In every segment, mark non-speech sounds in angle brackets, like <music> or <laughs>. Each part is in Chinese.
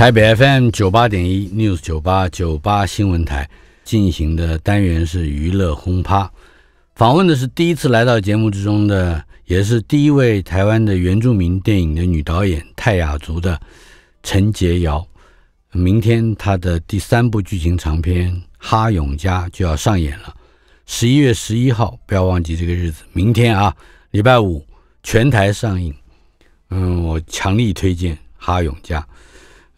台北 FM 九八点一 News 九八九八新闻台进行的单元是娱乐轰趴，访问的是第一次来到节目之中的，也是第一位台湾的原住民电影的女导演泰雅族的陈洁瑶。明天她的第三部剧情长片《哈永家》就要上演了，十一月十一号，不要忘记这个日子。明天啊，礼拜五全台上映。嗯，我强力推荐《哈永家》。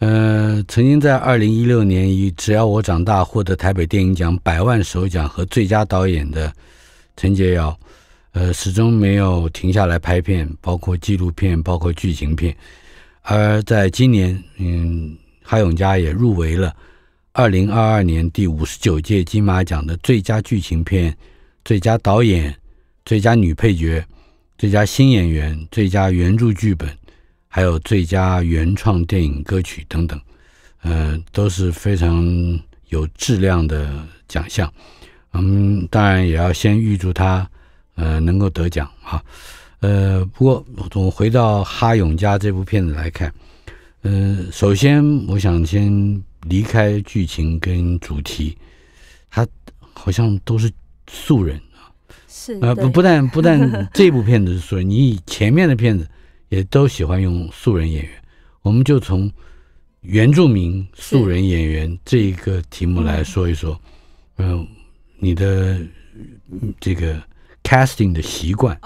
呃，曾经在二零一六年以《只要我长大》获得台北电影奖百万首奖和最佳导演的陈洁瑶，呃，始终没有停下来拍片，包括纪录片，包括剧情片。而在今年，嗯，哈永嘉也入围了二零二二年第五十九届金马奖的最佳剧情片、最佳导演、最佳女配角、最佳新演员、最佳原著剧本。还有最佳原创电影歌曲等等，呃，都是非常有质量的奖项。嗯，当然也要先预祝他呃能够得奖哈。呃，不过我回到哈永家这部片子来看，呃，首先我想先离开剧情跟主题，他好像都是素人啊。是啊，不不但不但 <laughs> 这部片子是素人，你以前面的片子。也都喜欢用素人演员，我们就从原住民素人演员这一个题目来说一说，嗯，你的这个 casting 的习惯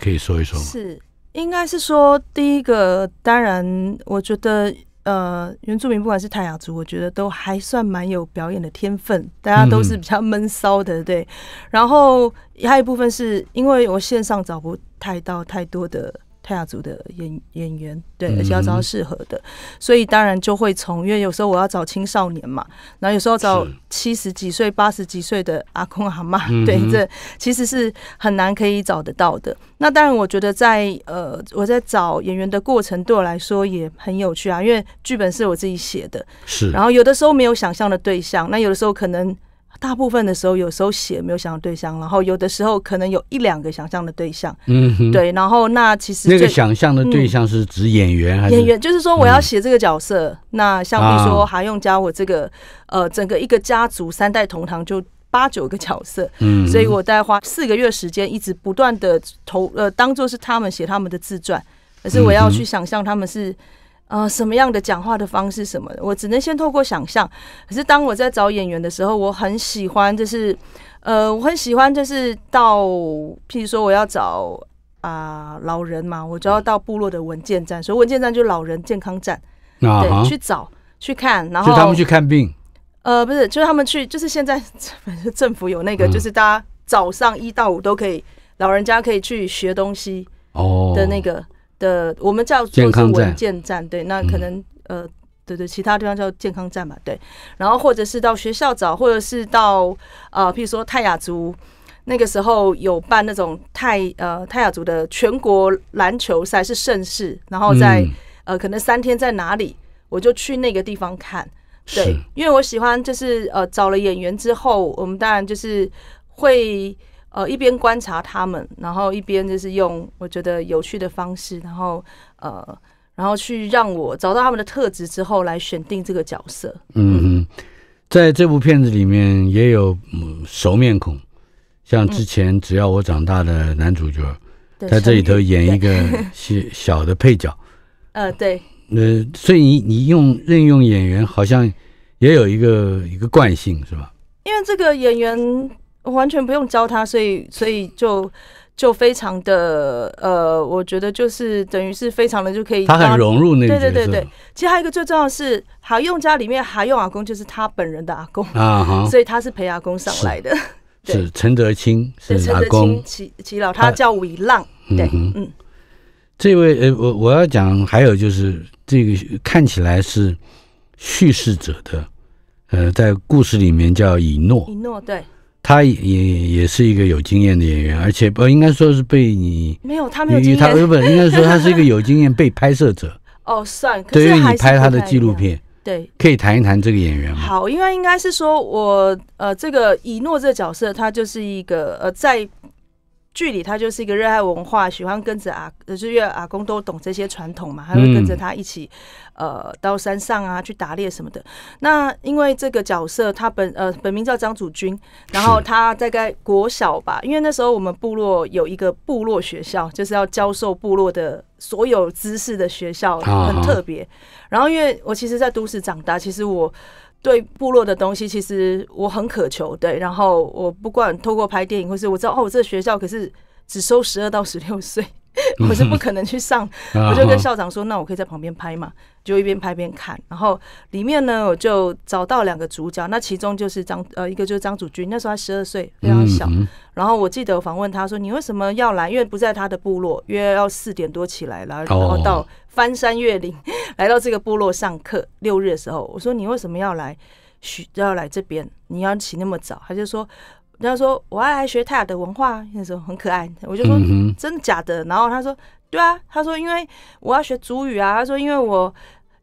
可以说一说吗？是，应该是说第一个，当然，我觉得呃，原住民不管是泰雅族，我觉得都还算蛮有表演的天分，大家都是比较闷骚的，对。然后还有一部分是因为我线上找不太到太多的。泰雅族的演演员，对，而且要找适合的，所以当然就会从，因为有时候我要找青少年嘛，然后有时候找七十几岁、八十几岁的阿公阿妈，对，这其实是很难可以找得到的。那当然，我觉得在呃，我在找演员的过程，对我来说也很有趣啊，因为剧本是我自己写的，是，然后有的时候没有想象的对象，那有的时候可能。大部分的时候，有时候写没有想对象，然后有的时候可能有一两个想象的对象，嗯，对，然后那其实那个想象的对象是指演员还是演员？就是说我要写这个角色，那像比如说韩用家，我这个呃，整个一个家族三代同堂就八九个角色，嗯，所以我在花四个月时间一直不断的投呃，当做是他们写他们的自传，可是我要去想象他们是。呃，什么样的讲话的方式什么的，我只能先透过想象。可是当我在找演员的时候，我很喜欢，就是呃，我很喜欢，就是到，譬如说我要找啊老人嘛，我就要到部落的文件站，所以文件站就是老人健康站，对，去找去看，然后就他们去看病，呃，不是，就是他们去，就是现在 <laughs> 反正政府有那个，就是大家早上一到五都可以，老人家可以去学东西哦的那个。的，我们叫做文件站，对，那可能呃，对对，其他地方叫健康站嘛，对。然后或者是到学校找，或者是到呃，譬如说泰雅族，那个时候有办那种泰呃泰雅族的全国篮球赛是盛世，然后在呃可能三天在哪里，我就去那个地方看，对，因为我喜欢就是呃找了演员之后，我们当然就是会。呃，一边观察他们，然后一边就是用我觉得有趣的方式，然后呃，然后去让我找到他们的特质之后来选定这个角色。嗯哼，在这部片子里面也有熟面孔，像之前《只要我长大》的男主角，在这里头演一个 <laughs> 小小的配角。呃，对。呃，所以你你用任用演员好像也有一个一个惯性，是吧？因为这个演员。完全不用教他，所以所以就就非常的呃，我觉得就是等于是非常的就可以，他很融入那个。对对对对，其实还有一个最重要是，还用家里面还用阿公就是他本人的阿公啊所以他是陪阿公上来的。是 <laughs> 陈德清是阿公，齐齐老他叫韦浪，对嗯。这位呃，我我要讲还有就是这个看起来是叙事者的呃，在故事里面叫以诺，以诺对。他也也是一个有经验的演员，而且不应该说是被你没有，他没有经验。他日本应该说他是一个有经验被拍摄者。<laughs> 哦，算。对于你拍他的纪录片，对，可以谈一谈这个演员吗？好，因为应该是说我呃，这个以诺这个角色，他就是一个呃，在。剧里他就是一个热爱文化，喜欢跟着阿就是因为阿公都懂这些传统嘛，他会跟着他一起，呃，到山上啊去打猎什么的。那因为这个角色他本呃本名叫张祖军，然后他大概国小吧，因为那时候我们部落有一个部落学校，就是要教授部落的所有知识的学校，很特别。然后因为我其实在都市长大，其实我。对部落的东西，其实我很渴求。对，然后我不管透过拍电影，或是我知道哦，我这学校可是只收十二到十六岁，我是不可能去上。<laughs> 我就跟校长说，那我可以在旁边拍嘛，就一边拍一边看。然后里面呢，我就找到两个主角，那其中就是张呃，一个就是张祖君，那时候他十二岁，非常小。然后我记得访问他说，你为什么要来？因为不在他的部落，约要四点多起来了，然后到。翻山越岭 <laughs> 来到这个部落上课，六日的时候，我说你为什么要来学？要来这边，你要起那么早？他就说，他说我要来学泰雅的文化，那时候很可爱。我就说真的假的？然后他说对啊，他说因为我要学主语啊。他说因为我。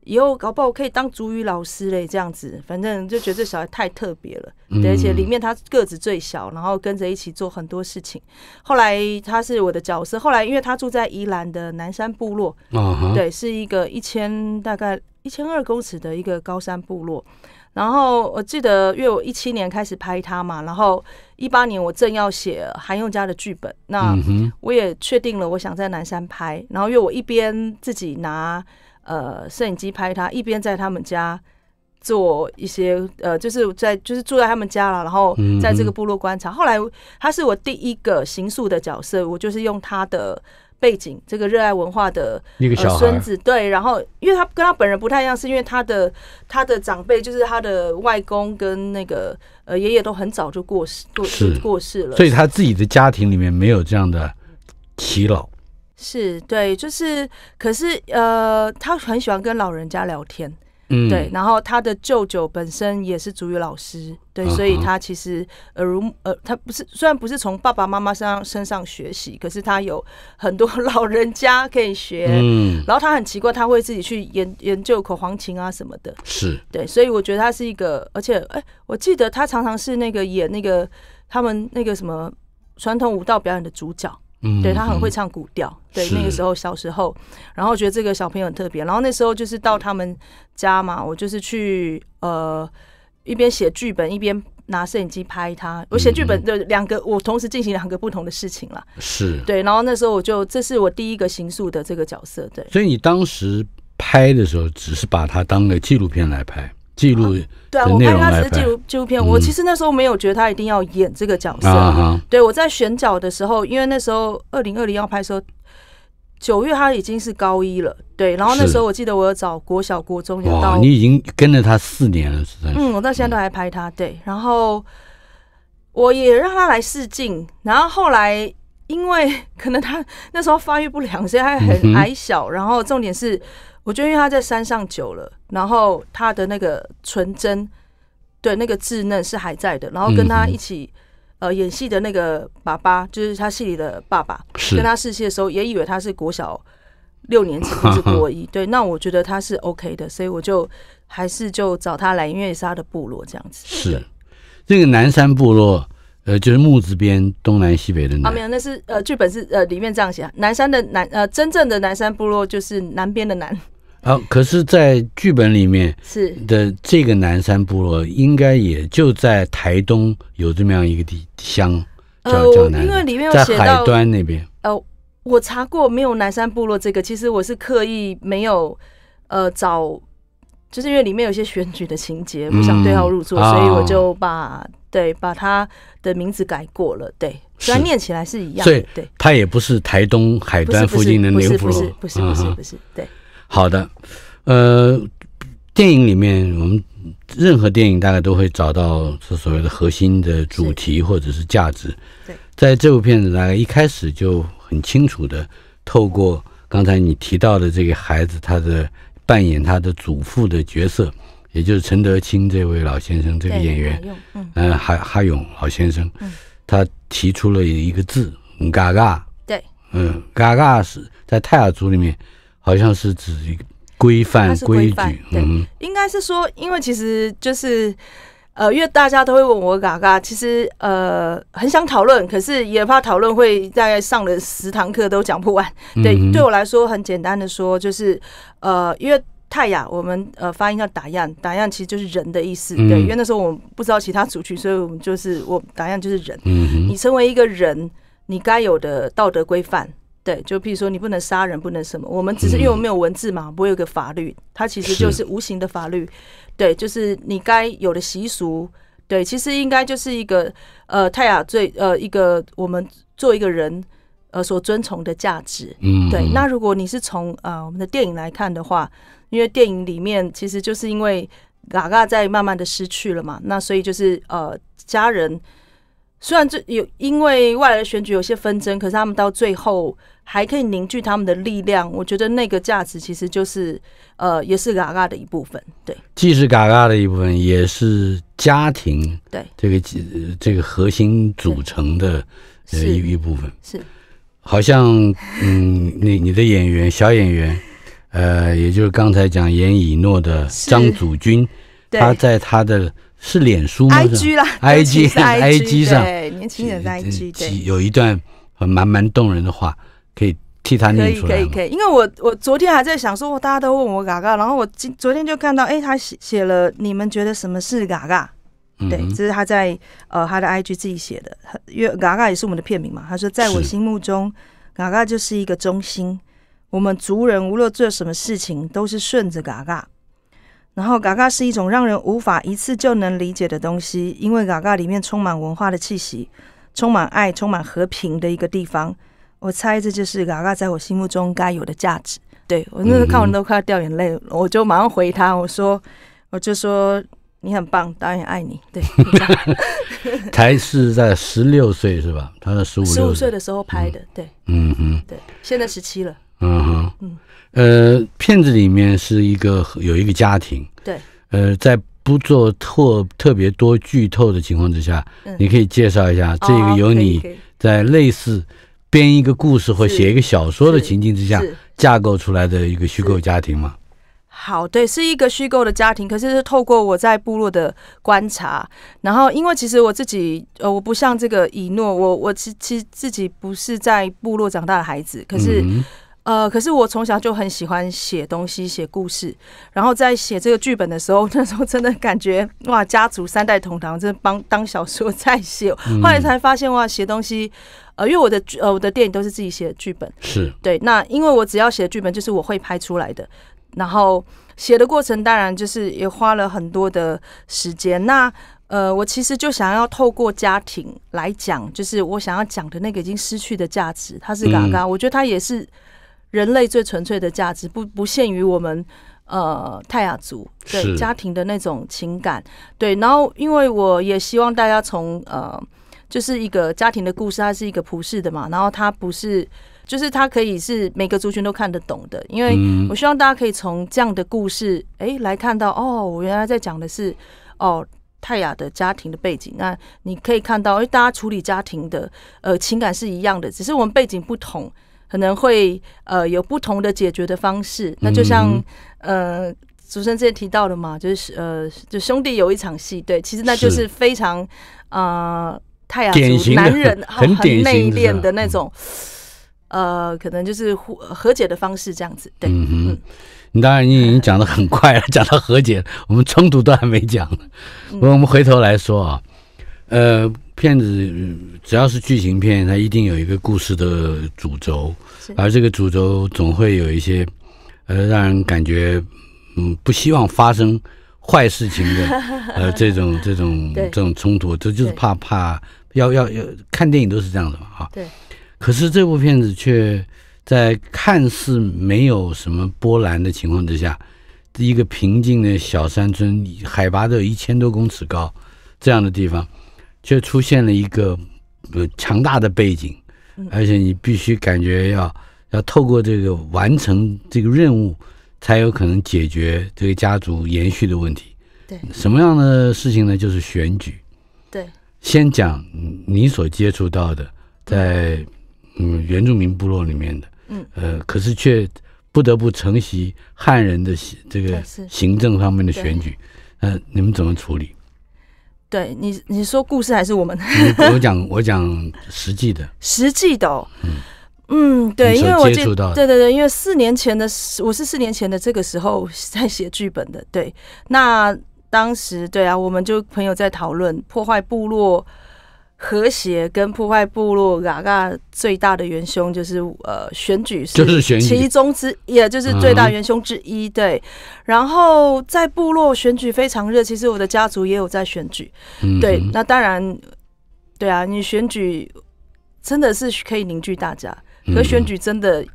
以后搞不好可以当主语老师嘞，这样子，反正就觉得这小孩太特别了，而且里面他个子最小，然后跟着一起做很多事情。后来他是我的角色，后来因为他住在宜兰的南山部落，对，是一个一千大概一千二公尺的一个高山部落。然后我记得，因为我一七年开始拍他嘛，然后一八年我正要写韩用家的剧本，那我也确定了我想在南山拍，然后因为我一边自己拿。呃，摄影机拍他一边在他们家做一些呃，就是在就是住在他们家了，然后在这个部落观察。后来他是我第一个行诉的角色，我就是用他的背景，这个热爱文化的那个小孙子。对，然后因为他跟他本人不太一样，是因为他的他的长辈，就是他的外公跟那个呃爷爷，都很早就过世过过世了，所以他自己的家庭里面没有这样的疲劳。是对，就是，可是，呃，他很喜欢跟老人家聊天，嗯，对，然后他的舅舅本身也是主语老师，对，所以他其实呃，如呃，他不是虽然不是从爸爸妈妈身身上学习，可是他有很多 <laughs> 老人家可以学，嗯，然后他很奇怪，他会自己去研研究口簧琴啊什么的，是对，所以我觉得他是一个，而且，哎，我记得他常常是那个演那个他们那个什么传统舞蹈表演的主角。对他很会唱古调，对那个时候小时候，然后觉得这个小朋友很特别，然后那时候就是到他们家嘛，我就是去呃一边写剧本一边拿摄影机拍他，我写剧本的两个我同时进行两个不同的事情了，是对，然后那时候我就这是我第一个行诉的这个角色，对，所以你当时拍的时候只是把它当个纪录片来拍。记录对啊，我拍他只是记录纪录片。我其实那时候没有觉得他一定要演这个角色。啊对，我在选角的时候，因为那时候二零二零要拍时候，九月他已经是高一了。对，然后那时候我记得我有找国小、国中有到。你已经跟了他四年了，是这样。嗯，我到现在都还拍他。对，然后我也让他来试镜。然后后来因为可能他 <laughs> 那时候发育不良，所以他很矮小。然后重点是。我觉得因为他在山上久了，然后他的那个纯真，对那个稚嫩是还在的。然后跟他一起，呃，演戏的那个爸爸，就是他戏里的爸爸，跟他试戏的时候也以为他是国小六年级或是国一。<laughs> 对，那我觉得他是 OK 的，所以我就还是就找他来，因为他的部落这样子。是，那个南山部落，呃，就是木字边东南西北的南。啊，没有，那是呃剧本是呃里面这样写，南山的南，呃真正的南山部落就是南边的南。啊！可是，在剧本里面是的，这个南山部落应该也就在台东有这么样一个地乡。呃，因为里面有写到海端那边。呃，我查过没有南山部落这个，其实我是刻意没有呃找，就是因为里面有些选举的情节，不想对号入座，所以我就把对把他的名字改过了。对，虽然念起来是一样，所以对，他也不是台东海端附近的那部落，不是，不是，不是，不是，对。好的，呃，电影里面，我们任何电影大概都会找到这所谓的核心的主题或者是价值。对，在这部片子，大概一开始就很清楚的，透过刚才你提到的这个孩子，他的扮演他的祖父的角色，也就是陈德清这位老先生这个演员，嗯，哈哈勇老先生，他提出了一个字“嘎嘎”。对，嗯，“嘎嘎”是在泰尔族里面。好像是指规范规矩，对，应该是说，因为其实就是，呃，因为大家都会问我，嘎嘎，其实呃，很想讨论，可是也怕讨论会在上了十堂课都讲不完。对，对我来说很简单的说，就是呃，因为泰雅我们呃发音叫打样，打样其实就是人的意思。对，因为那时候我们不知道其他族群，所以我们就是我打样就是人。嗯你成为一个人，你该有的道德规范。对，就譬如说你不能杀人，不能什么。我们只是因为我没有文字嘛，不会有个法律，它其实就是无形的法律。对，就是你该有的习俗。对，其实应该就是一个呃泰雅最呃一个我们做一个人呃所遵从的价值。嗯。对。那如果你是从啊我们的电影来看的话，因为电影里面其实就是因为嘎嘎在慢慢的失去了嘛，那所以就是呃家人。虽然这有因为外来的选举有些纷争，可是他们到最后还可以凝聚他们的力量。我觉得那个价值其实就是，呃，也是嘎嘎的一部分。对，既是嘎嘎的一部分，也是家庭对这个这个核心组成的呃一一部分。是，好像嗯，你你的演员小演员，呃，也就是刚才讲演以诺的张祖君，他在他的。是脸书吗？IG 啦，IG 在 IG 上，对，<laughs> 年轻人在 IG。有一段很蛮蛮动人的话，可以替他念出来。可以，可以，可以。因为我我昨天还在想说，我大家都问我嘎嘎，然后我今昨天就看到，哎，他写写了，你们觉得什么是嘎嘎？对，这是他在呃他的 IG 自己写的。他因为嘎嘎也是我们的片名嘛，他说在我心目中，嘎嘎就是一个中心，我们族人无论做什么事情都是顺着嘎嘎。然后，嘎嘎是一种让人无法一次就能理解的东西，因为嘎嘎里面充满文化的气息，充满爱，充满和平的一个地方。我猜这就是嘎嘎在我心目中该有的价值。对我那时候看，完都快要掉眼泪，我就马上回他，我说，我就说你很棒，导演爱你。对，<laughs> 台是在十六岁是吧？他十五、十五岁的时候拍的，对，嗯嗯，对，现在十七了，嗯哼，嗯。呃，片子里面是一个有一个家庭，对，呃，在不做特特别多剧透的情况之下，你可以介绍一下这个由你在类似编一个故事或写一个小说的情境之下架构出来的一个虚构家庭吗？好，对，是一个虚构的家庭，可是是透过我在部落的观察，然后因为其实我自己呃，我不像这个以诺，我我其其实自己不是在部落长大的孩子，可是。呃，可是我从小就很喜欢写东西，写故事。然后在写这个剧本的时候，<laughs> 那时候真的感觉哇，家族三代同堂，真的帮当小说在写。后来才发现哇，写东西，呃，因为我的呃我的电影都是自己写的剧本，是对。那因为我只要写剧本，就是我会拍出来的。然后写的过程，当然就是也花了很多的时间。那呃，我其实就想要透过家庭来讲，就是我想要讲的那个已经失去的价值，它是嘎，嘎，我觉得它也是。人类最纯粹的价值不不限于我们，呃，泰雅族对家庭的那种情感对。然后，因为我也希望大家从呃，就是一个家庭的故事，它是一个普世的嘛。然后它不是，就是它可以是每个族群都看得懂的。因为我希望大家可以从这样的故事，哎，来看到哦，我原来在讲的是哦，泰雅的家庭的背景。那你可以看到，因为大家处理家庭的呃情感是一样的，只是我们背景不同。可能会呃有不同的解决的方式，那就像呃主持人之前提到的嘛，就是呃就兄弟有一场戏，对，其实那就是非常啊太阳族男人很内敛的那种，呃，可能就是和和解的方式这样子，对。嗯你当然你已经讲的很快了，讲到和解，我们冲突都还没讲，不我们回头来说啊，呃。片子只要是剧情片，它一定有一个故事的主轴，而这个主轴总会有一些呃让人感觉嗯不希望发生坏事情的 <laughs> 呃这种这种这种冲突，这就是怕怕要要要看电影都是这样的嘛啊？对。可是这部片子却在看似没有什么波澜的情况之下，一个平静的小山村，海拔都有一千多公尺高这样的地方。却出现了一个呃强大的背景，而且你必须感觉要要透过这个完成这个任务，才有可能解决这个家族延续的问题。对，什么样的事情呢？就是选举。对，先讲你所接触到的，在嗯原住民部落里面的，嗯呃，可是却不得不承袭汉人的这个行政方面的选举，那你们怎么处理？对你，你说故事还是我们？我讲，我讲实际的。<laughs> 实际的，嗯嗯，对，因为我接触到，对对对，因为四年前的，我是四年前的这个时候在写剧本的，对，那当时对啊，我们就朋友在讨论破坏部落。和谐跟破坏部落，嘎嘎最大的元凶就是呃选举是其中之一，也就是最大元凶之一。对，然后在部落选举非常热，其实我的家族也有在选举。对，那当然，对啊，你选举真的是可以凝聚大家，可选举真的。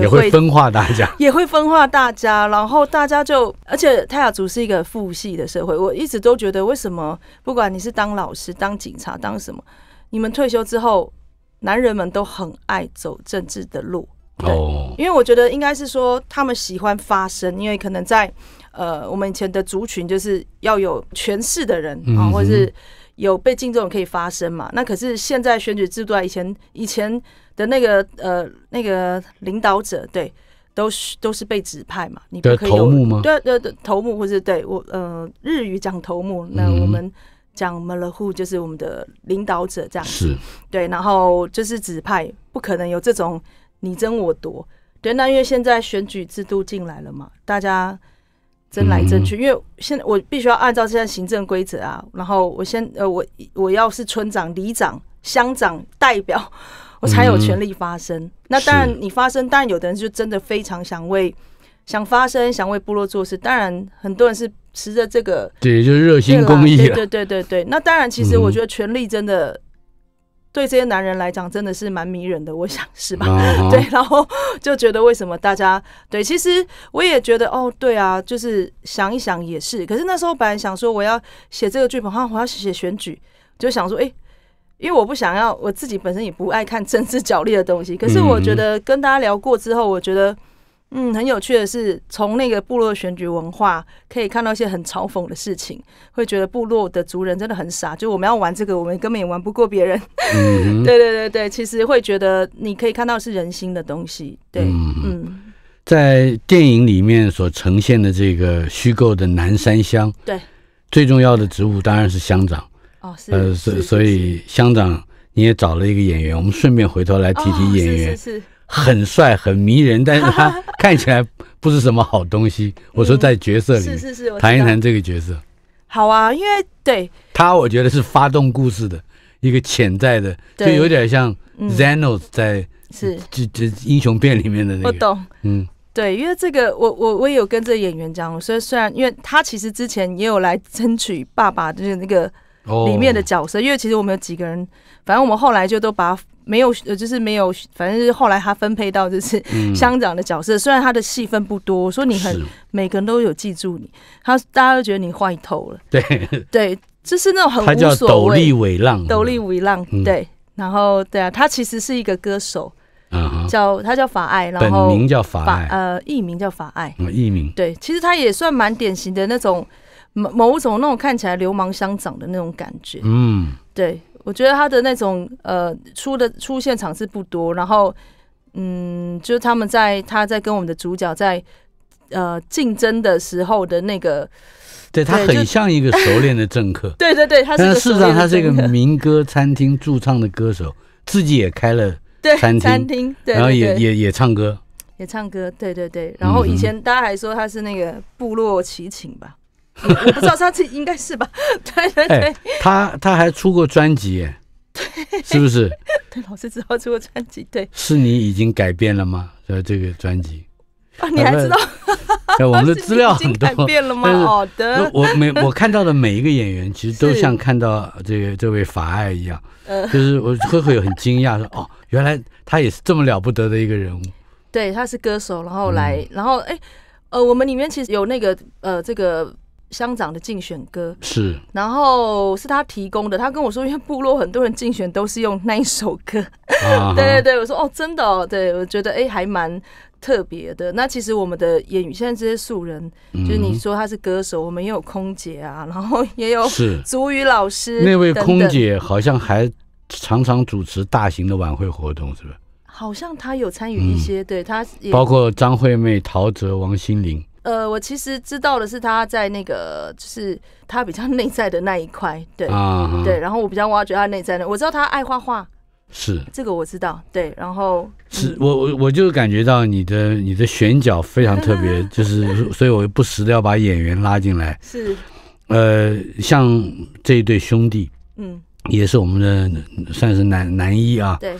也会分化大家，<laughs> 也会分化大家，然后大家就，而且泰雅族是一个父系的社会。我一直都觉得，为什么不管你是当老师、当警察、当什么，你们退休之后，男人们都很爱走政治的路。哦。因为我觉得应该是说他们喜欢发声，因为可能在呃我们以前的族群就是要有权势的人啊，或者是有被敬重可以发声嘛。那可是现在选举制度啊，以前以前。的那个呃，那个领导者对，都是都是被指派嘛，你可头目吗？对对对，头目或者对我呃，日语讲头目，那我们讲 m e l h u 就是我们的领导者这样，是对，然后就是指派，不可能有这种你争我夺，对，那因为现在选举制度进来了嘛，大家争来争去，因为现在我必须要按照现在行政规则啊，然后我先呃，我我要是村长、里长、乡长代表。我才有权利发声。那当然，你发声，当然有的人就真的非常想为想发声，想为部落做事。当然，很多人是持着这个，对，就是热心公益，对对对对对。那当然，其实我觉得权力真的对这些男人来讲，真的是蛮迷人的，我想是吧？<laughs> 对，然后就觉得为什么大家对？其实我也觉得哦，对啊，就是想一想也是。可是那时候本来想说我要写这个剧本，哈，我要写选举，就想说，哎。因为我不想要，我自己本身也不爱看政治角力的东西。可是我觉得跟大家聊过之后，我觉得，嗯，很有趣的是，从那个部落选举文化可以看到一些很嘲讽的事情，会觉得部落的族人真的很傻，就我们要玩这个，我们根本也玩不过别人。<laughs> 对对对对，其实会觉得你可以看到是人心的东西。对，嗯，在电影里面所呈现的这个虚构的南山乡，对，最重要的职务当然是乡长。哦，是呃，所所以，乡长，你也找了一个演员，我们顺便回头来提提演员，是，很帅，很迷人，但是他 <laughs> 看起来不是什么好东西。我说在角色里面，是是是，谈一谈这个角色。好啊，因为对，他我觉得是发动故事的一个潜在的，就有点像 Zanos 在是这这英雄片里面的那个。我懂，嗯，对，因为这个，我我我也有跟这个演员讲，我说虽然因为他其实之前也有来争取爸爸，就是那个。里面的角色，因为其实我们有几个人，反正我们后来就都把没有，就是没有，反正是后来他分配到就是香港 <laughs> 的角色，虽然他的戏份不多，我说你很每个人都有记住你，他大家都觉得你坏透了，对对，就是那种很。<laughs> 无所谓，斗笠尾浪，斗笠尾浪，对，然后对啊，他其实是一个歌手，叫他叫法爱，然后名叫法爱，呃，艺名叫法爱，艺名，对，其实他也算蛮典型的那种。某某种那种看起来流氓乡长的那种感觉，嗯，对我觉得他的那种呃出的出现场次不多，然后嗯，就是他们在他在跟我们的主角在呃竞争的时候的那个，对他很像一个熟练的政客，对 <laughs> 对对，但是事实上他是一个民歌餐厅驻唱的歌手，自己也开了餐厅，餐厅，然后也也也唱歌，也唱歌，对对对，然后以前大家还说他是那个部落奇情吧。他道他这应该是吧？<laughs> 对对对，他他还出过专辑，对，是不是？<laughs> 对，老师知道出过专辑，对。是你已经改变了吗？呃，这个专辑，你还知道？哎，我们的 <laughs> 资料很多。改变了吗？好的，我每我看到的每一个演员其实都像看到这个这位法爱一样，就是我会会很惊讶说，哦，原来他也是这么了不得的一个人物。对，他是歌手，然后来，然后哎，呃，我们里面其实有那个呃，这个。”乡长的竞选歌是，然后是他提供的。他跟我说，因为部落很多人竞选都是用那一首歌。对对对，我说哦，真的哦，对我觉得哎，还蛮特别的。那其实我们的演员，现在这些素人，就是你说他是歌手，我们也有空姐啊，然后也有是足语老师。那位空姐好像还常常主持大型的晚会活动，是不是？好像他有参与一些，对他包括张惠妹、陶喆、王心凌。呃，我其实知道的是他在那个，就是他比较 <laughs> 内在的那一块，对对。然后我比较挖掘他内在的，我知道他爱画画，是这个我知道，对。然后是我我我就感觉到你的你的选角非常特别，<laughs> 就是所以我不时的要把演员拉进来，是呃，像这一对兄弟，嗯，也是我们的算是男男一啊，对，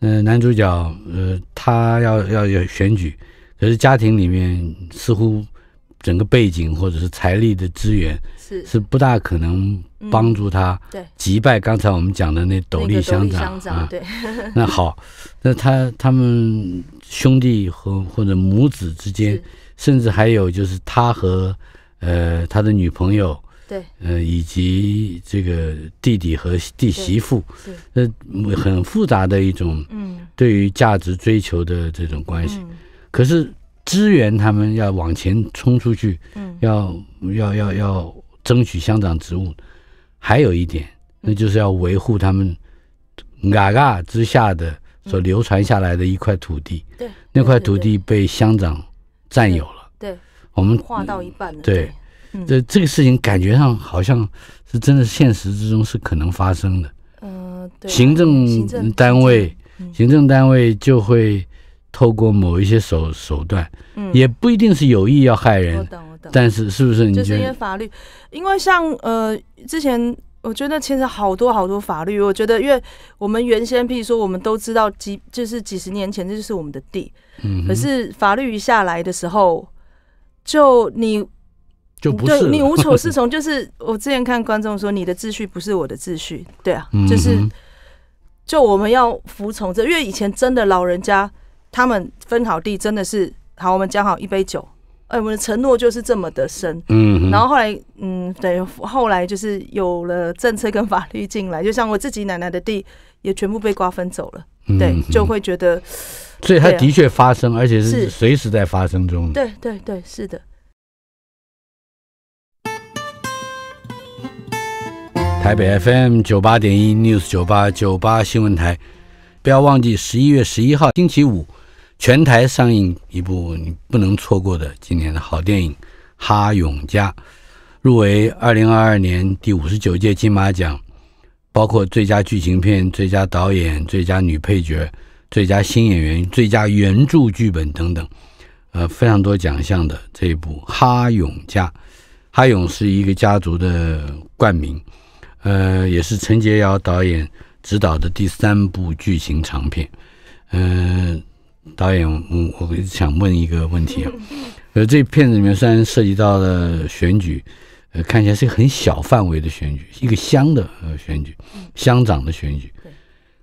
嗯，男主角，呃，他要要有选举。可是家庭里面似乎整个背景或者是财力的资源是是不大可能帮助他击败刚才我们讲的那斗笠乡长。<laughs> 那好，那他他们兄弟和或者母子之间，甚至还有就是他和呃他的女朋友，对呃以及这个弟弟和弟媳妇，那很复杂的一种嗯对于价值追求的这种关系。可是，支援他们要往前冲出去，嗯，要要要要争取乡长职务，还有一点，那就是要维护他们嘎嘎之下的所流传下来的一块土地。对，那块土地被乡长占有了。对，我们划到一半了。对，这这个事情感觉上好像是真的，现实之中是可能发生的。呃，对，行政单位，行政单位就会。透过某一些手手段，嗯，也不一定是有意要害人。我懂，我懂。但是是不是？就是因为法律，因为像呃，之前我觉得其实好多好多法律，我觉得因为我们原先，譬如说我们都知道几，就是几十年前，这就是我们的地。嗯。可是法律一下来的时候，就你就不是你无所是从，就是我之前看观众说，你的秩序不是我的秩序，对啊，就是就我们要服从这，因为以前真的老人家。他们分好地，真的是好。我们讲好一杯酒，哎，我们的承诺就是这么的深。嗯，然后后来，嗯，对，后来就是有了政策跟法律进来，就像我自己奶奶的地也全部被瓜分走了。对，就会觉得，所以它的确发生，而且是随时在发生中。对对对，是的。台北 FM 九八点一 News 九八九八新闻台，不要忘记十一月十一号星期五。全台上映一部你不能错过的今年的好电影《哈永家》，入围二零二二年第五十九届金马奖，包括最佳剧情片、最佳导演、最佳女配角、最佳新演员、最佳原著剧本等等，呃，非常多奖项的这一部《哈永家》。哈永是一个家族的冠名，呃，也是陈洁瑶导演执导的第三部剧情长片，嗯。导演，我我想问一个问题啊，<laughs> 呃，这片子里面虽然涉及到了选举，呃，看起来是一个很小范围的选举，一个乡的呃选举，乡长的选举，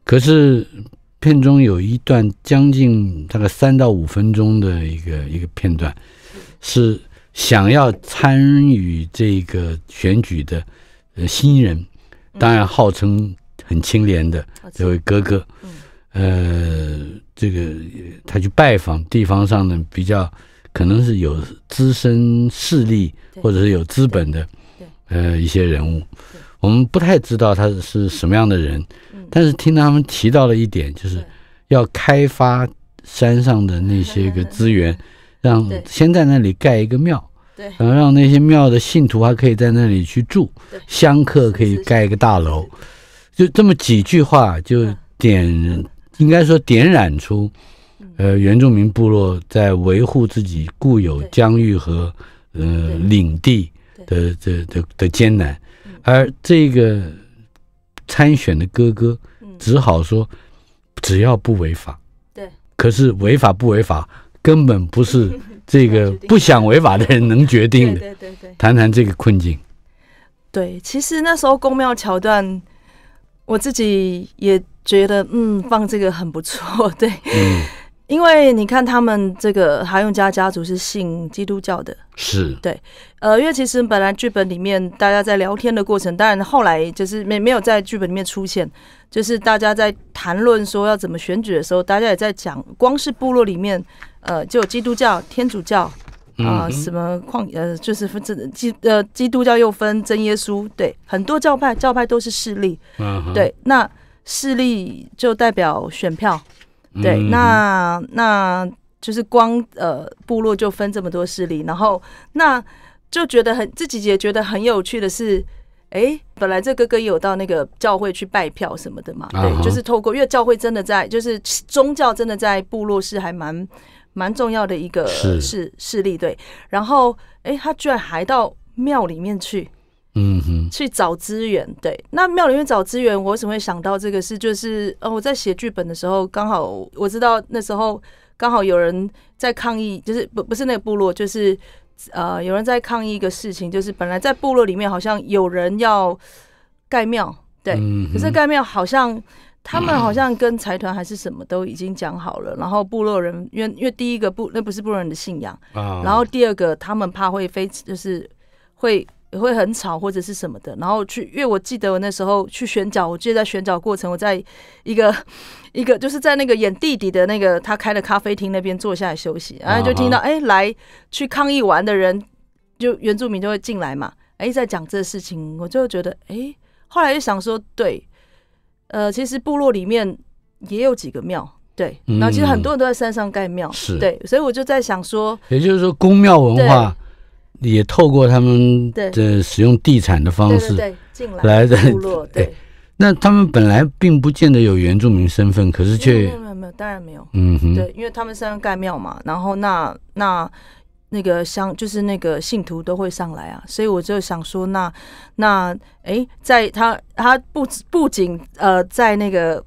可是片中有一段将近大概三到五分钟的一个一个片段，是想要参与这个选举的呃新人，当然号称很清廉的这位哥哥，嗯。呃，这个他去拜访地方上呢，比较可能是有资深势力或者是有资本的，呃，一些人物。我们不太知道他是什么样的人，但是听他们提到了一点，就是要开发山上的那些个资源，让先在那里盖一个庙，然后让那些庙的信徒还可以在那里去住，香客可以盖一个大楼，就这么几句话就点。应该说，点染出，呃，原住民部落在维护自己固有疆域和，呃，领地的这、的、的艰难，而这个参选的哥哥，只好说，只要不违法，对，可是违法不违法，根本不是 <laughs> 这个不想违法的人能决定的。对对对，谈谈这个困境。对，其实那时候公庙桥段，我自己也。觉得嗯，放这个很不错，<laughs> 对，因为你看他们这个哈用家家族是信基督教的，是对，呃，因为其实本来剧本里面大家在聊天的过程，当然后来就是没没有在剧本里面出现，就是大家在谈论说要怎么选举的时候，大家也在讲，光是部落里面，呃，就基督教、天主教啊，什么矿，呃，就是这基，呃，基督教又分真耶稣，对，很多教派，教派都是势力，嗯，对，那。势力就代表选票，对，那那就是光呃部落就分这么多势力，然后那就觉得很自己也觉得很有趣的是，哎，本来这哥哥有到那个教会去拜票什么的嘛，对，就是透过因为教会真的在就是宗教真的在部落是还蛮蛮重要的一个势势力，对，然后哎他居然还到庙里面去。嗯哼，去找资源，对。那庙里面找资源，我怎么会想到这个事？就是，呃，我在写剧本的时候，刚好我知道那时候刚好有人在抗议，就是不不是那个部落，就是呃，有人在抗议一个事情，就是本来在部落里面好像有人要盖庙，对。可是盖庙好像他们好像跟财团还是什么都已经讲好了，然后部落人因为因为第一个部那不是部落人的信仰然后第二个他们怕会非就是会。也会很吵或者是什么的，然后去，因为我记得我那时候去选角，我记得在选角过程，我在一个 <laughs> 一个就是在那个演弟弟的那个他开的咖啡厅那边坐下来休息，然后就听到哎来去抗议完的人，就原住民就会进来嘛，哎在讲这事情，我就觉得哎，后来就想说对，呃，其实部落里面也有几个庙，对，然后其实很多人都在山上盖庙，是，对，所以我就在想说，也就是说，宫庙文化。也透过他们的使用地产的方式进来，部落对。那他们本来并不见得有原住民身份，可是却没有没有没有，当然没有。嗯哼，对，因为他们上盖庙嘛，然后那那那个香就是那个信徒都会上来啊，所以我就想说，那那哎，在他他不不仅呃在那个。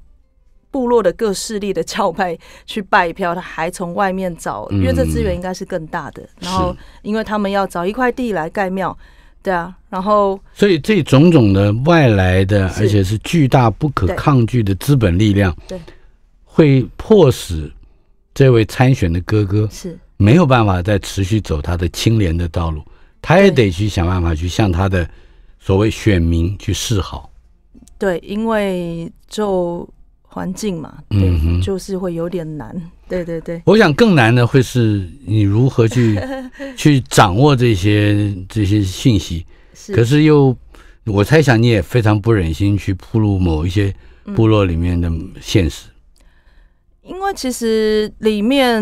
部落的各势力的教派去拜票，他还从外面找，因为这资源应该是更大的。然后，因为他们要找一块地来盖庙，对啊，然后所以这种种的外来的，而且是巨大不可抗拒的资本力量，对，会迫使这位参选的哥哥是没有办法再持续走他的清廉的道路，他也得去想办法去向他的所谓选民去示好。对，因为就。环境嘛，嗯就是会有点难，对对对。我想更难的会是你如何去 <laughs> 去掌握这些这些信息，可是又，我猜想你也非常不忍心去铺露某一些部落里面的现实。因为其实里面，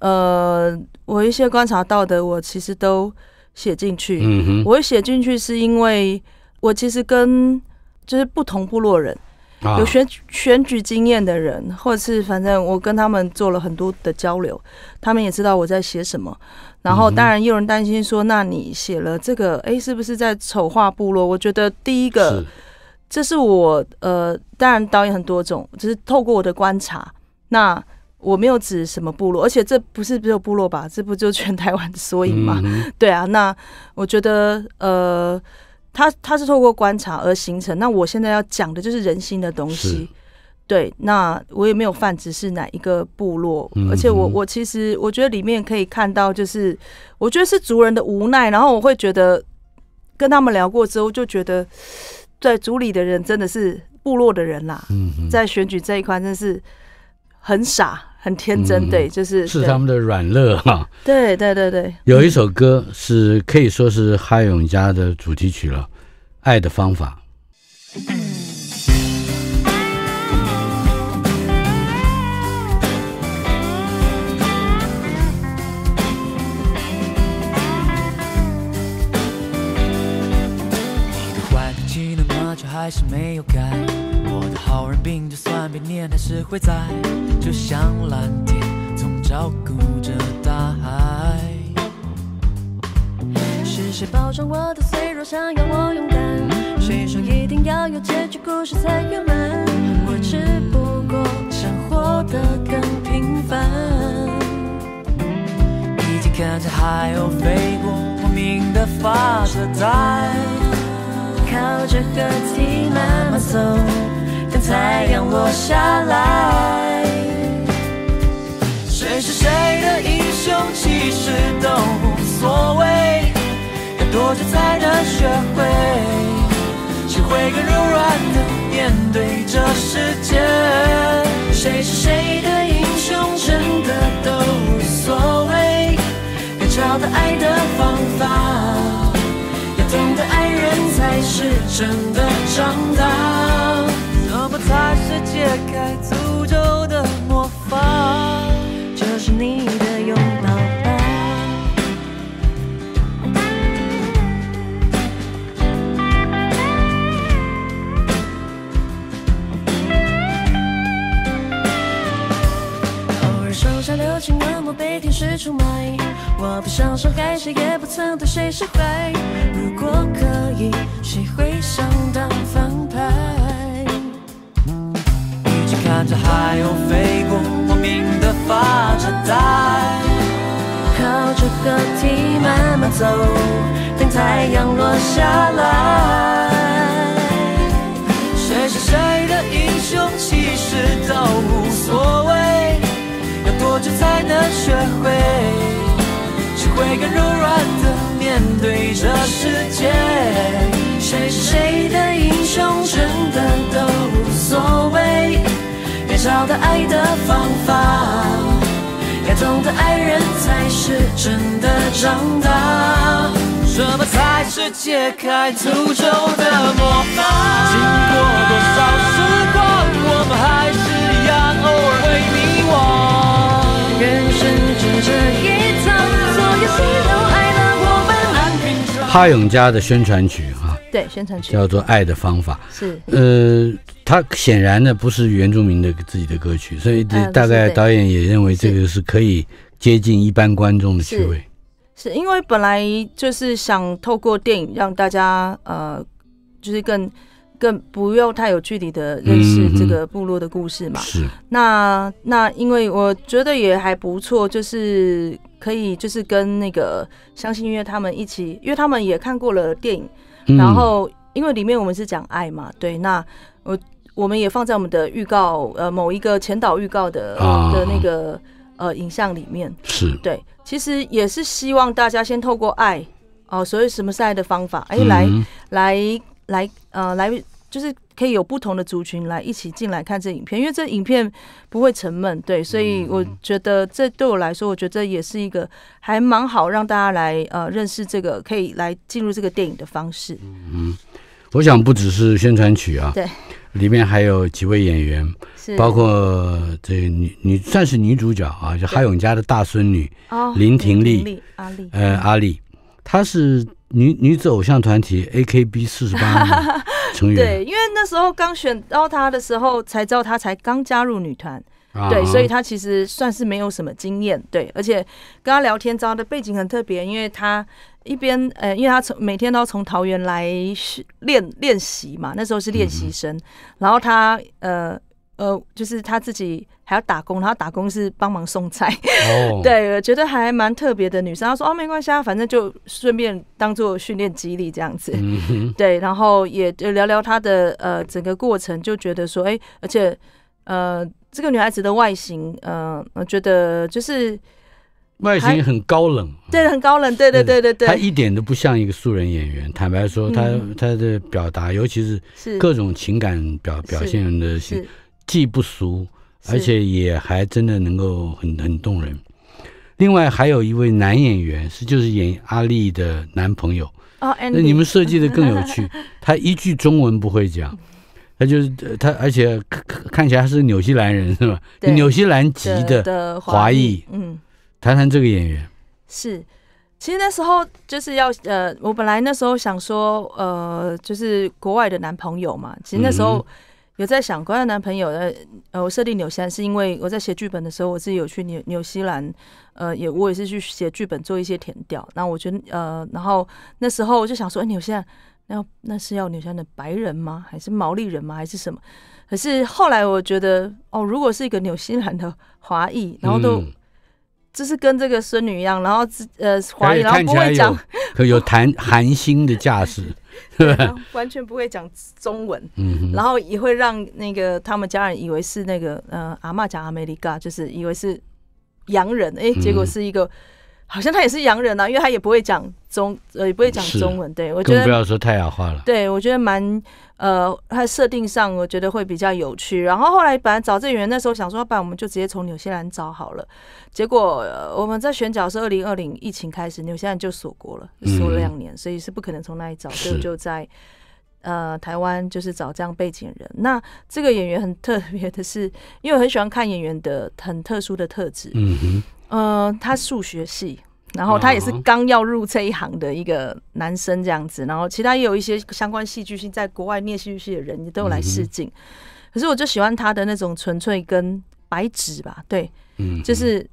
呃，我一些观察到的，我其实都写进去。嗯哼，我写进去是因为我其实跟就是不同部落人。有选选举经验的人，或者是反正我跟他们做了很多的交流，他们也知道我在写什么。然后当然也有人担心说，那你写了这个，哎，是不是在丑化部落？我觉得第一个，这是我呃，当然导演很多种，只是透过我的观察，那我没有指什么部落，而且这不是只有部落吧？这不就全 <laughs> 台湾的缩影吗？对啊，那我觉得呃。他他是透过观察而形成。那我现在要讲的就是人心的东西。对，那我也没有泛指是哪一个部落，而且我我其实我觉得里面可以看到，就是我觉得是族人的无奈。然后我会觉得跟他们聊过之后，就觉得在族里的人真的是部落的人啦，在选举这一块真是很傻。很天真，对，就是是他们的软肋哈。对对对对，有一首歌是可以说是哈永家的主题曲了，《爱的方法》。你的坏习惯，那么还是没有改。好人病，就算被念，还是会在。就像蓝天总照顾着大海。是谁包装我的脆弱，想要我勇敢？谁说一定要有结局，故事才圆满？我只不过想活得更平凡。一起看着海鸥飞过，莫名的发着呆，靠着河堤慢慢走。等太阳落下来，谁是谁的英雄，其实都无所谓。要多久才能学会，学会更柔软的面对这世界？谁是谁的英雄，真的都无所谓。要找到爱的方法，要懂得爱人，才是真的长大。才是解开诅咒的魔法，这是你的拥抱吧。偶尔手下留情，冷漠被天使出卖。我不想伤害谁，也不曾对谁释怀。如果可以，谁会想当反派？看着海鸥飞过，莫名的发着呆，靠着河堤慢慢走，等太阳落下来。谁是谁的英雄，其实都无所谓。要多久才能学会，学会更柔软的面对这世界？谁是谁的英雄，真的都无所谓。找到爱的方法。要懂得爱人才是真的长大。什么才是解开诅咒的魔法？经过多少时光，我们还是一样，偶尔会迷惘。人生只这一趟，所有喜怒哀乐，我慢慢品尝。哈永家的宣传曲。对，宣传曲叫做《爱的方法》是，呃，它显然呢不是原住民的自己的歌曲，所以这大概导演也认为这个是可以接近一般观众的趣味。是因为本来就是想透过电影让大家呃，就是更更不用太有距离的认识这个部落的故事嘛。是，那那因为我觉得也还不错，就是可以就是跟那个相信音乐他们一起，因为他们也看过了电影。然后，因为里面我们是讲爱嘛，对，那我我们也放在我们的预告，呃，某一个前导预告的的那个呃影像里面，是对，其实也是希望大家先透过爱，哦，所以什么是爱的方法，哎，来来来，呃，来就是。可以有不同的族群来一起进来看这影片，因为这影片不会沉闷，对，所以我觉得这对我来说，我觉得这也是一个还蛮好让大家来呃认识这个，可以来进入这个电影的方式。嗯我想不只是宣传曲啊，对，里面还有几位演员，包括这女女算是女主角啊，就哈永家的大孙女哦，林婷丽，阿丽，呃，阿丽，她是女女子偶像团体 A K B 四十八。<laughs> 对，因为那时候刚选到他的时候，才知道他才刚加入女团，对，所以他其实算是没有什么经验，对，而且跟他聊天，知道他的背景很特别，因为他一边呃，因为他从每天都要从桃园来练练习嘛，那时候是练习生，然后他呃。呃，就是他自己还要打工，然后打工是帮忙送菜，哦、<laughs> 对，觉得还蛮特别的女生。她说：“哦，没关系，啊，反正就顺便当做训练激励这样子。”对，然后也聊聊她的呃整个过程，就觉得说，哎，而且呃这个女孩子的外形，呃，我觉得就是外形很高冷，对，很高冷，对对对对对，她一点都不像一个素人演员。坦白说，她她的表达，尤其是各种情感表表现的。既不俗，而且也还真的能够很很动人。另外还有一位男演员是就是演阿丽的男朋友，那你们设计的更有趣。<laughs> 他一句中文不会讲，他就是他，而且看看起来他是纽西兰人是吧？纽西兰籍的华裔。嗯，谈谈这个演员。是，其实那时候就是要呃，我本来那时候想说呃，就是国外的男朋友嘛。其实那时候。有在想，关于男朋友的，呃，我设定纽西兰是因为我在写剧本的时候，我自己有去纽纽西兰，呃，也我也是去写剧本做一些填调。那我觉得，呃，然后那时候我就想说，哎，纽西兰，那那是要纽西兰的白人吗？还是毛利人吗？还是什么？可是后来我觉得，哦，如果是一个纽西兰的华裔，然后都就是跟这个孙女一样，然后自呃华裔，然后不会讲，可有谈寒心的架势。<laughs> 对，完全不会讲中文，然后也会让那个他们家人以为是那个，嗯，阿妈讲阿美利嘎，就是以为是洋人，哎，结果是一个。好像他也是洋人啊，因为他也不会讲中，呃，也不会讲中文。对我觉得不要说太雅话了。对我觉得蛮，呃，他设定上我觉得会比较有趣。然后后来本来找这演员那时候想说，不然我们就直接从纽西兰找好了。结果我们在选角是二零二零疫情开始，纽西兰就锁国了，锁了两年，所以是不可能从那里找。所以就在呃台湾就是找这样背景人。那这个演员很特别的是，因为我很喜欢看演员的很特殊的特质。嗯哼。呃，他数学系，然后他也是刚要入这一行的一个男生这样子，然后其他也有一些相关戏剧性，在国外念戏剧系的人也都有来试镜，可是我就喜欢他的那种纯粹跟白纸吧，对，嗯，就是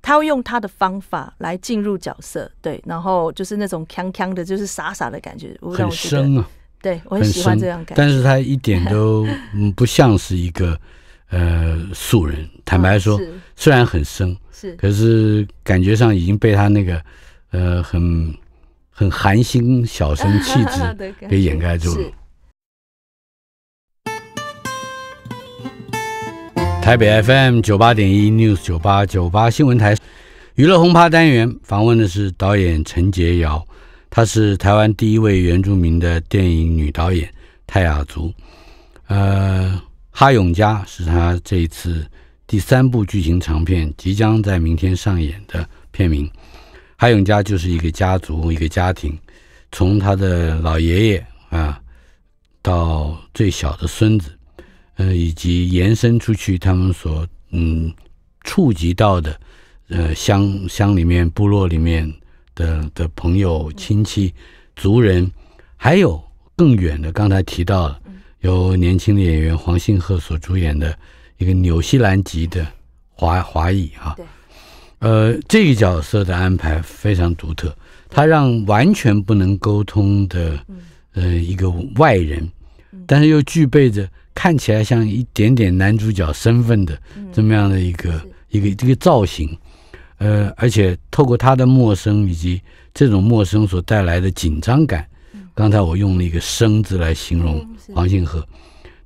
他会用他的方法来进入角色，对，然后就是那种锵锵的，就是傻傻的感觉，我很生啊，对我很喜欢这样感觉，但是他一点都不像是一个。呃，素人坦白说，虽然很生，是可是感觉上已经被他那个，呃，很很寒心小生气质 <laughs> 给掩盖住了。台北 FM 九八点一 News 九八九八新闻台，娱乐轰趴单元访问的是导演陈洁瑶，她是台湾第一位原住民的电影女导演泰雅族，呃。《哈永嘉是他这一次第三部剧情长片即将在明天上演的片名，《哈永嘉就是一个家族、一个家庭，从他的老爷爷啊，到最小的孙子，呃，以及延伸出去他们所嗯触及到的，呃，乡乡里面、部落里面的的朋友、亲戚、族人，还有更远的，刚才提到了。由年轻的演员黄信赫所主演的一个纽西兰籍的华华裔啊，呃，这个角色的安排非常独特，他让完全不能沟通的，嗯，呃，一个外人，但是又具备着看起来像一点点男主角身份的，这么样的一个一个这个造型，呃，而且透过他的陌生以及这种陌生所带来的紧张感。刚才我用了一个“生”字来形容黄新河，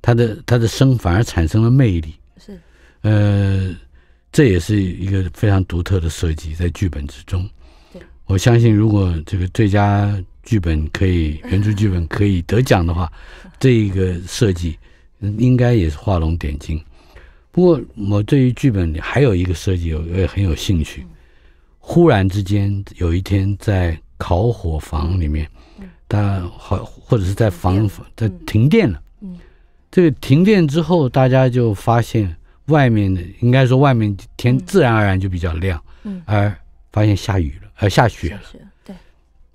他的他的生反而产生了魅力。是，呃，这也是一个非常独特的设计在剧本之中。对，我相信如果这个最佳剧本可以原著剧本可以得奖的话，<laughs> 这一个设计应该也是画龙点睛。不过我对于剧本还有一个设计，我也很有兴趣。忽然之间有一天在烤火房里面。但好，或者是在防在停电了。嗯，这个停电之后，大家就发现外面的，应该说外面天自然而然就比较亮。嗯，而发现下雨了，而下雪了。对。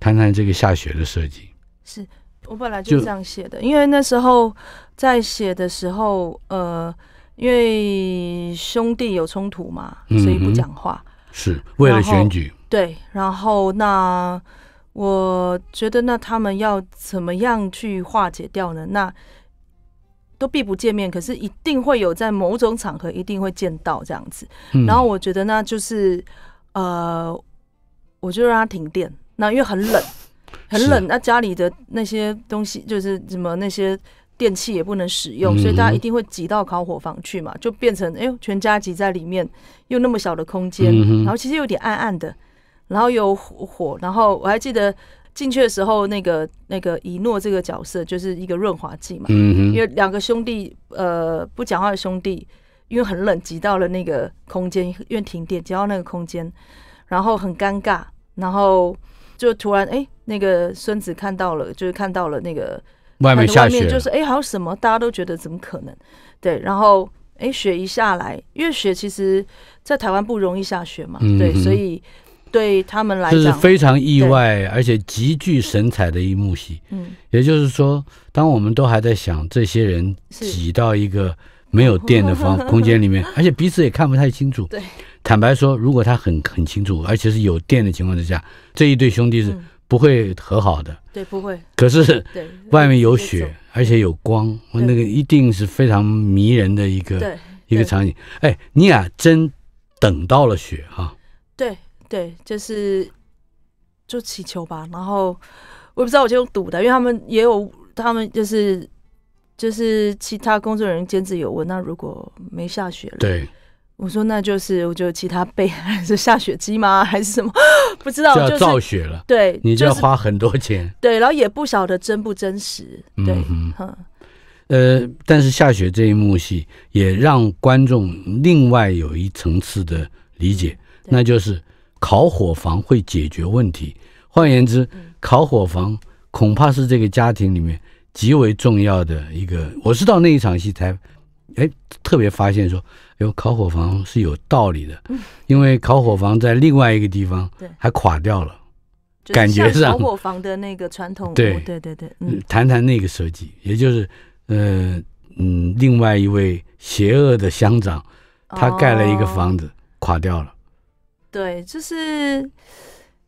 谈谈这个下雪的设计。是我本来就是这样写的，因为那时候在写的时候，呃，因为兄弟有冲突嘛，所以不讲话。是为了选举。对，然后那。我觉得那他们要怎么样去化解掉呢？那都必不见面，可是一定会有在某种场合一定会见到这样子。然后我觉得那就是，呃，我就让他停电。那因为很冷，很冷，那家里的那些东西就是什么那些电器也不能使用，所以大家一定会挤到烤火房去嘛，就变成哎呦，全家挤在里面，又那么小的空间，然后其实有点暗暗的。然后有火，然后我还记得进去的时候，那个那个以诺这个角色就是一个润滑剂嘛，因为两个兄弟，呃，不讲话的兄弟，因为很冷，挤到了那个空间，因为停电挤到那个空间，然后很尴尬，然后就突然哎，那个孙子看到了，就是看到了那个外面下雪，就是哎还有什么，大家都觉得怎么可能？对，然后哎雪一下来，因为雪其实在台湾不容易下雪嘛，对，所以。对他们来讲，这是非常意外，而且极具神采的一幕戏。嗯，也就是说，当我们都还在想这些人挤到一个没有电的方 <laughs> 空间里面，而且彼此也看不太清楚。对，坦白说，如果他很很清楚，而且是有电的情况之下，这一对兄弟是不会和好的。对，不会。可是，对，外面有雪，而且有光，那个一定是非常迷人的一个一个场景。哎，你俩真等到了雪啊！对。对，就是就祈求吧。然后我也不知道，我就赌的，因为他们也有，他们就是就是其他工作人员、监制有问，那如果没下雪了，对，我说那就是我就其他备还 <laughs> 是下雪机吗？还是什么？不知道，就要造雪了。对，你就要花很多钱。对，然后也不晓得真不真实。对，嗯。呃，但是下雪这一幕戏也让观众另外有一层次的理解，那就是。烤火房会解决问题，换言之，烤火房恐怕是这个家庭里面极为重要的一个。我是到那一场戏才，哎，特别发现说，有烤火房是有道理的，因为烤火房在另外一个地方还垮掉了，感觉是烤火房的那个传统。对对对对，嗯，谈谈那个设计，也就是，呃嗯，另外一位邪恶的乡长，他盖了一个房子，垮掉了。对，就是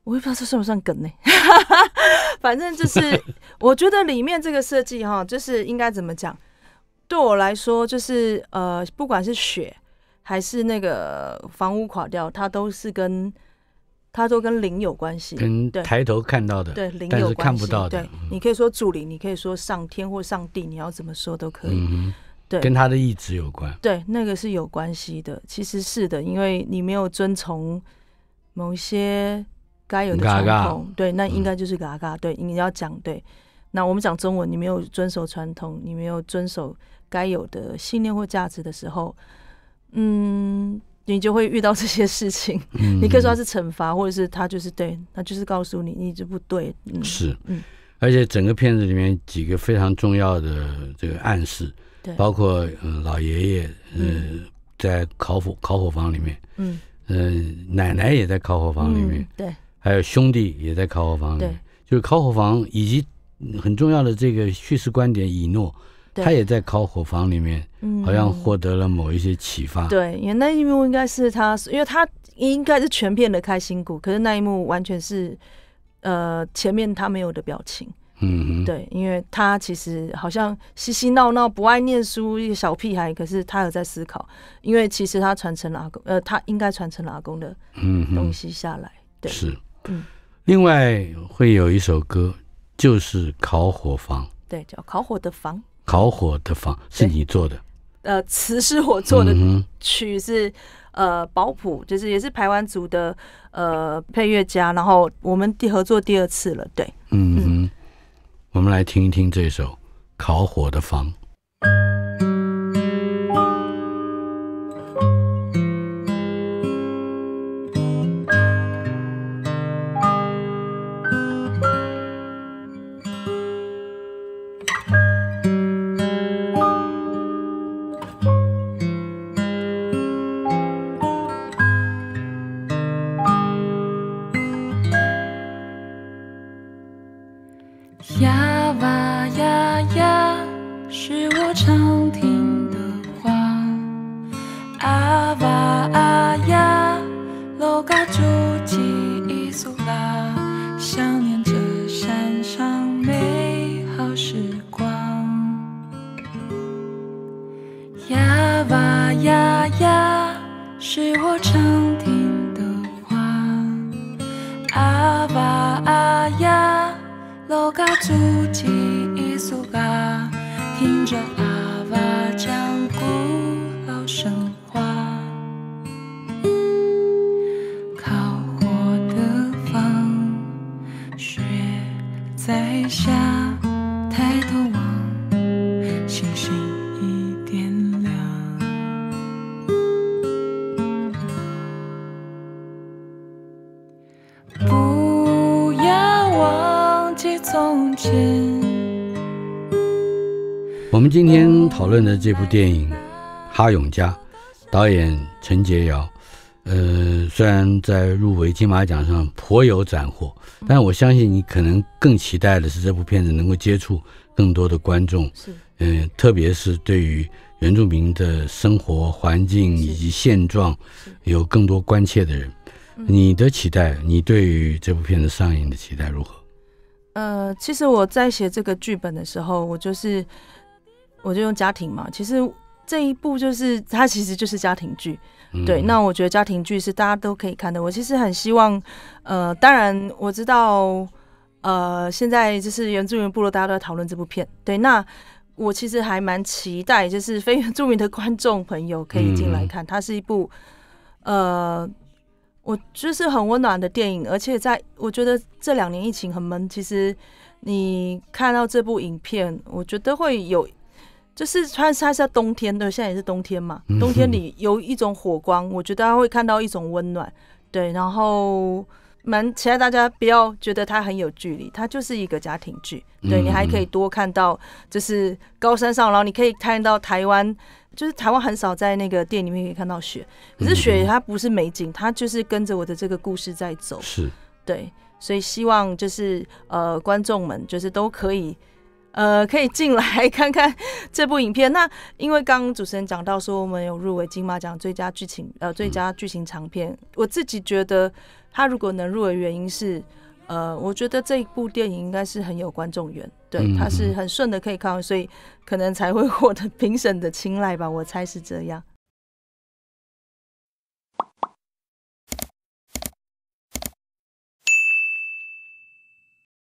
我也不知道这算不算梗呢。<laughs> 反正就是，<laughs> 我觉得里面这个设计哈，就是应该怎么讲，对我来说就是呃，不管是雪还是那个房屋垮掉，它都是跟它都跟灵有关系，跟抬头看到的对灵有关系，看不到的，对你可以说主灵，你可以说上天或上帝，你要怎么说都可以。跟他的意志有关，对，那个是有关系的。其实是的，因为你没有遵从某些该有的传统，对，那应该就是嘎嘎。对，你要讲对。那我们讲中文，你没有遵守传统，你没有遵守该有的信念或价值的时候，嗯，你就会遇到这些事情。<laughs> 你可以说他是惩罚，或者是他就是对，他就是告诉你你就不对。嗯、是，嗯，而且整个片子里面几个非常重要的这个暗示。包括嗯、老爷爷，嗯，在烤火烤火房里面，嗯，呃，奶奶也在烤火房里面，对，还有兄弟也在烤火房里，对，就是烤火房以及很重要的这个叙事观点，以诺，他也在烤火房里面，嗯，好像获得了某一些启发，对，因为那一幕应该是他，因为他应该是全片的开心果，可是那一幕完全是，呃，前面他没有的表情。嗯，对，因为他其实好像嬉嬉闹闹不爱念书一个小屁孩，可是他有在思考，因为其实他传承了阿公，呃，他应该传承了阿公的嗯东西下来。对，是，嗯，另外会有一首歌就是烤火房，对，叫烤火的房，烤火的房是你做的，呃，词是我做的，<laughs> 曲是呃保普，就是也是排湾族的呃配乐家，然后我们第合作第二次了，对，嗯嗯。我们来听一听这首《烤火的房》。是我常听的话，阿爸阿爷老祖住一苏家，听着阿爸讲古老神话。烤火的房，雪在下。我们今天讨论的这部电影《哈永家》，导演陈杰尧，呃，虽然在入围金马奖上颇有斩获，但我相信你可能更期待的是这部片子能够接触更多的观众，是，嗯，特别是对于原住民的生活环境以及现状有更多关切的人，你的期待，你对于这部片子上映的期待如何？呃，其实我在写这个剧本的时候，我就是。我就用家庭嘛，其实这一部就是它，其实就是家庭剧。对，那我觉得家庭剧是大家都可以看的。我其实很希望，呃，当然我知道，呃，现在就是原住民部落大家都在讨论这部片。对，那我其实还蛮期待，就是非原住民的观众朋友可以进来看。它是一部，呃，我就是很温暖的电影，而且在我觉得这两年疫情很闷，其实你看到这部影片，我觉得会有。就是穿它是在冬天的，现在也是冬天嘛。冬天里有一种火光，我觉得会看到一种温暖。对，然后蛮期待大家不要觉得它很有距离，它就是一个家庭剧。对你还可以多看到，就是高山上，然后你可以看到台湾，就是台湾很少在那个店里面可以看到雪。可是雪它不是美景，它就是跟着我的这个故事在走。是，对，所以希望就是呃观众们就是都可以。呃，可以进来看看这部影片。那因为刚刚主持人讲到说，我们有入围金马奖最佳剧情呃最佳剧情长片。我自己觉得，他如果能入围，原因是呃，我觉得这一部电影应该是很有观众缘，对，他是很顺的可以看，所以可能才会获得评审的青睐吧，我猜是这样。